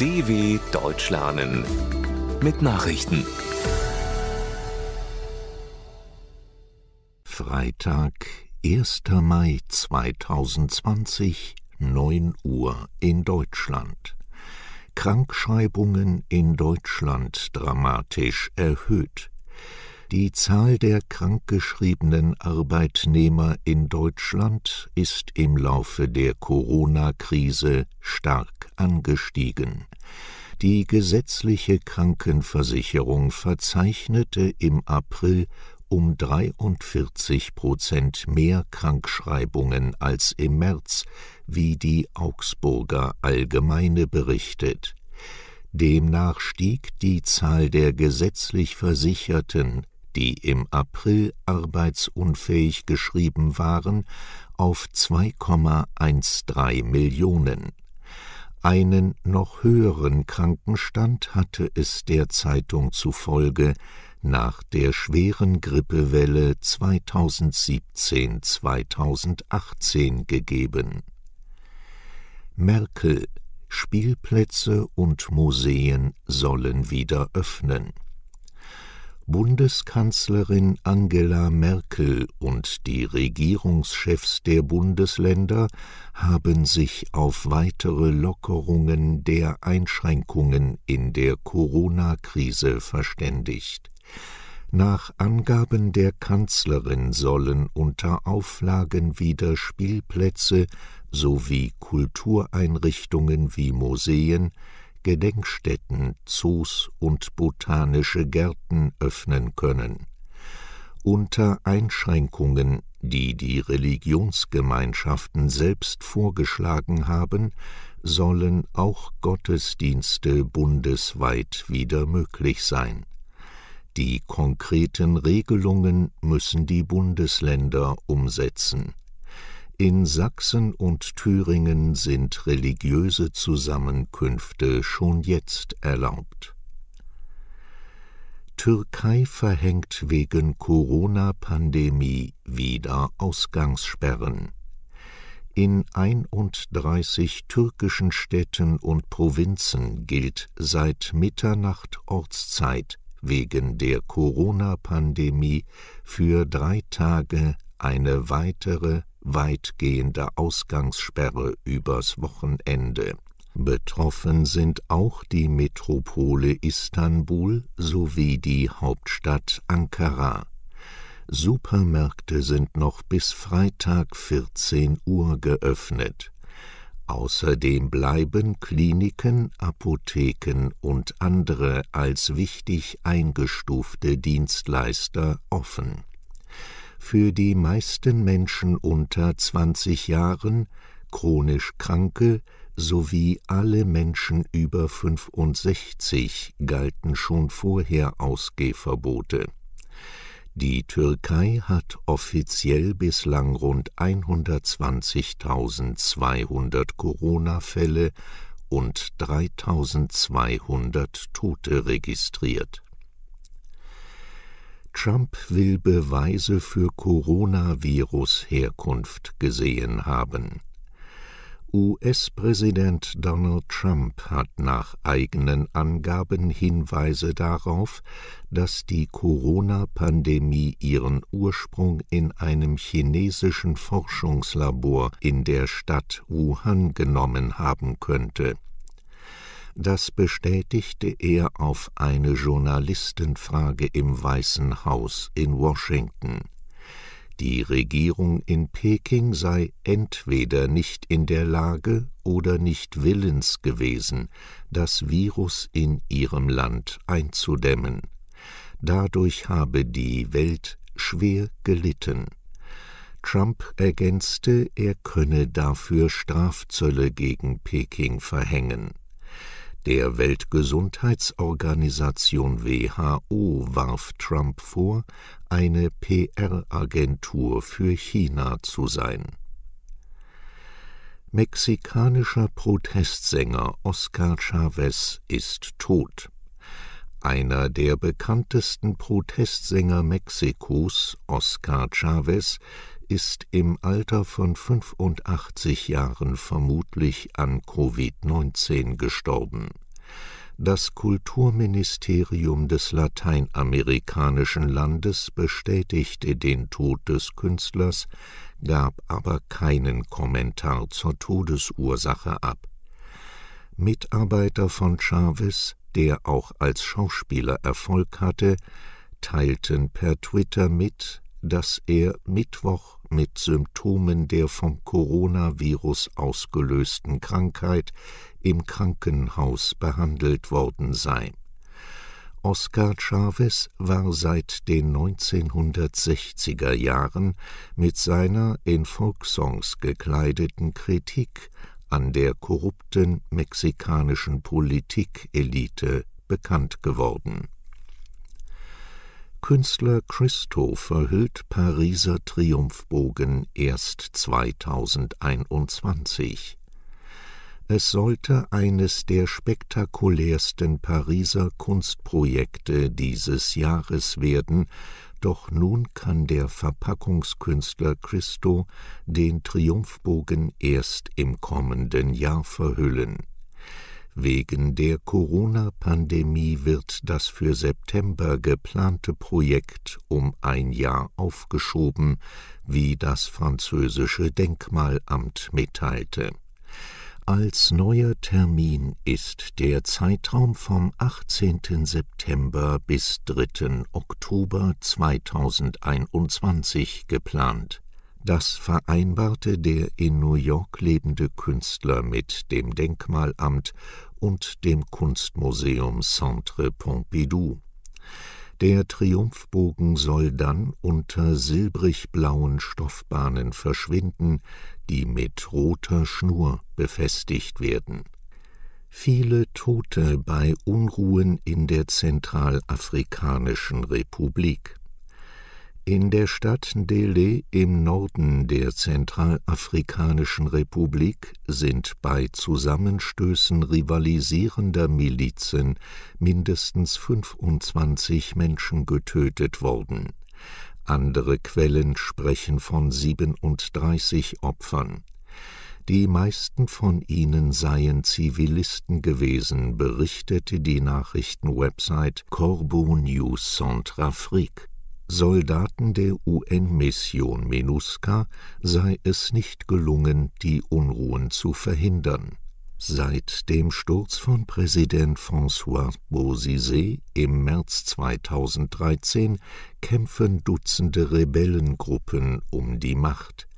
DW Deutsch lernen mit Nachrichten. Freitag, 1. Mai 2020, 9 Uhr in Deutschland. Krankschreibungen in Deutschland dramatisch erhöht. Die Zahl der krankgeschriebenen Arbeitnehmer in Deutschland ist im Laufe der Corona-Krise stark angestiegen. Die gesetzliche Krankenversicherung verzeichnete im April um 43 Prozent mehr Krankschreibungen als im März, wie die Augsburger Allgemeine berichtet. Demnach stieg die Zahl der gesetzlich Versicherten die im April arbeitsunfähig geschrieben waren, auf 2,13 Millionen. Einen noch höheren Krankenstand hatte es der Zeitung zufolge nach der schweren Grippewelle 2017-2018 gegeben. Merkel Spielplätze und Museen sollen wieder öffnen. Bundeskanzlerin Angela Merkel und die Regierungschefs der Bundesländer haben sich auf weitere Lockerungen der Einschränkungen in der Corona-Krise verständigt. Nach Angaben der Kanzlerin sollen unter Auflagen wieder Spielplätze sowie Kultureinrichtungen wie Museen, Gedenkstätten, Zoos und botanische Gärten öffnen können. Unter Einschränkungen, die die Religionsgemeinschaften selbst vorgeschlagen haben, sollen auch Gottesdienste bundesweit wieder möglich sein. Die konkreten Regelungen müssen die Bundesländer umsetzen. In Sachsen und Thüringen sind religiöse Zusammenkünfte schon jetzt erlaubt. Türkei verhängt wegen Corona-Pandemie wieder Ausgangssperren. In 31 türkischen Städten und Provinzen gilt seit Mitternacht Ortszeit wegen der Corona-Pandemie für drei Tage eine weitere weitgehende Ausgangssperre übers Wochenende. Betroffen sind auch die Metropole Istanbul sowie die Hauptstadt Ankara. Supermärkte sind noch bis Freitag 14 Uhr geöffnet. Außerdem bleiben Kliniken, Apotheken und andere als wichtig eingestufte Dienstleister offen für die meisten Menschen unter 20 Jahren, chronisch Kranke sowie alle Menschen über 65 galten schon vorher Ausgehverbote. Die Türkei hat offiziell bislang rund 120.200 Corona-Fälle und 3.200 Tote registriert Trump will Beweise für Coronavirus-Herkunft gesehen haben. US-Präsident Donald Trump hat nach eigenen Angaben Hinweise darauf, dass die Corona-Pandemie ihren Ursprung in einem chinesischen Forschungslabor in der Stadt Wuhan genommen haben könnte das bestätigte er auf eine Journalistenfrage im Weißen Haus in Washington. Die Regierung in Peking sei entweder nicht in der Lage oder nicht willens gewesen, das Virus in ihrem Land einzudämmen. Dadurch habe die Welt schwer gelitten. Trump ergänzte, er könne dafür Strafzölle gegen Peking verhängen. Der Weltgesundheitsorganisation WHO warf Trump vor, eine PR-Agentur für China zu sein. Mexikanischer Protestsänger Oscar Chavez ist tot. Einer der bekanntesten Protestsänger Mexikos, Oscar Chavez, ist im Alter von 85 Jahren vermutlich an Covid-19 gestorben. Das Kulturministerium des lateinamerikanischen Landes bestätigte den Tod des Künstlers, gab aber keinen Kommentar zur Todesursache ab. Mitarbeiter von Chavez, der auch als Schauspieler Erfolg hatte, teilten per Twitter mit, dass er Mittwoch mit Symptomen der vom Coronavirus ausgelösten Krankheit im Krankenhaus behandelt worden sei. Oscar Chavez war seit den 1960er Jahren mit seiner in Folksongs gekleideten Kritik an der korrupten mexikanischen Politikelite bekannt geworden Künstler Christo verhüllt Pariser Triumphbogen erst 2021. Es sollte eines der spektakulärsten Pariser Kunstprojekte dieses Jahres werden, doch nun kann der Verpackungskünstler Christo den Triumphbogen erst im kommenden Jahr verhüllen Wegen der Corona-Pandemie wird das für September geplante Projekt um ein Jahr aufgeschoben, wie das französische Denkmalamt mitteilte. Als neuer Termin ist der Zeitraum vom 18. September bis 3. Oktober 2021 geplant. Das vereinbarte der in New York lebende Künstler mit dem Denkmalamt und dem Kunstmuseum Centre Pompidou. Der Triumphbogen soll dann unter silbrig-blauen Stoffbahnen verschwinden, die mit roter Schnur befestigt werden. Viele Tote bei Unruhen in der Zentralafrikanischen Republik. In der Stadt Ndele im Norden der Zentralafrikanischen Republik sind bei Zusammenstößen rivalisierender Milizen mindestens 25 Menschen getötet worden. Andere Quellen sprechen von 37 Opfern. Die meisten von ihnen seien Zivilisten gewesen, berichtete die Nachrichtenwebsite Corbo News Centrafrique. Soldaten der UN-Mission MINUSCA sei es nicht gelungen, die Unruhen zu verhindern. Seit dem Sturz von Präsident François Bozizé im März 2013 kämpfen Dutzende Rebellengruppen um die Macht.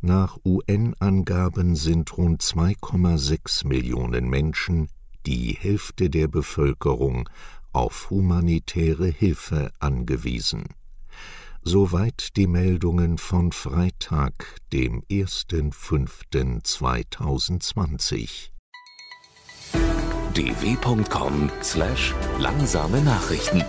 Nach UN-Angaben sind rund 2,6 Millionen Menschen, die Hälfte der Bevölkerung, auf humanitäre Hilfe angewiesen soweit die Meldungen von Freitag, dem 1.5.2020. dw.com/langsame Nachrichten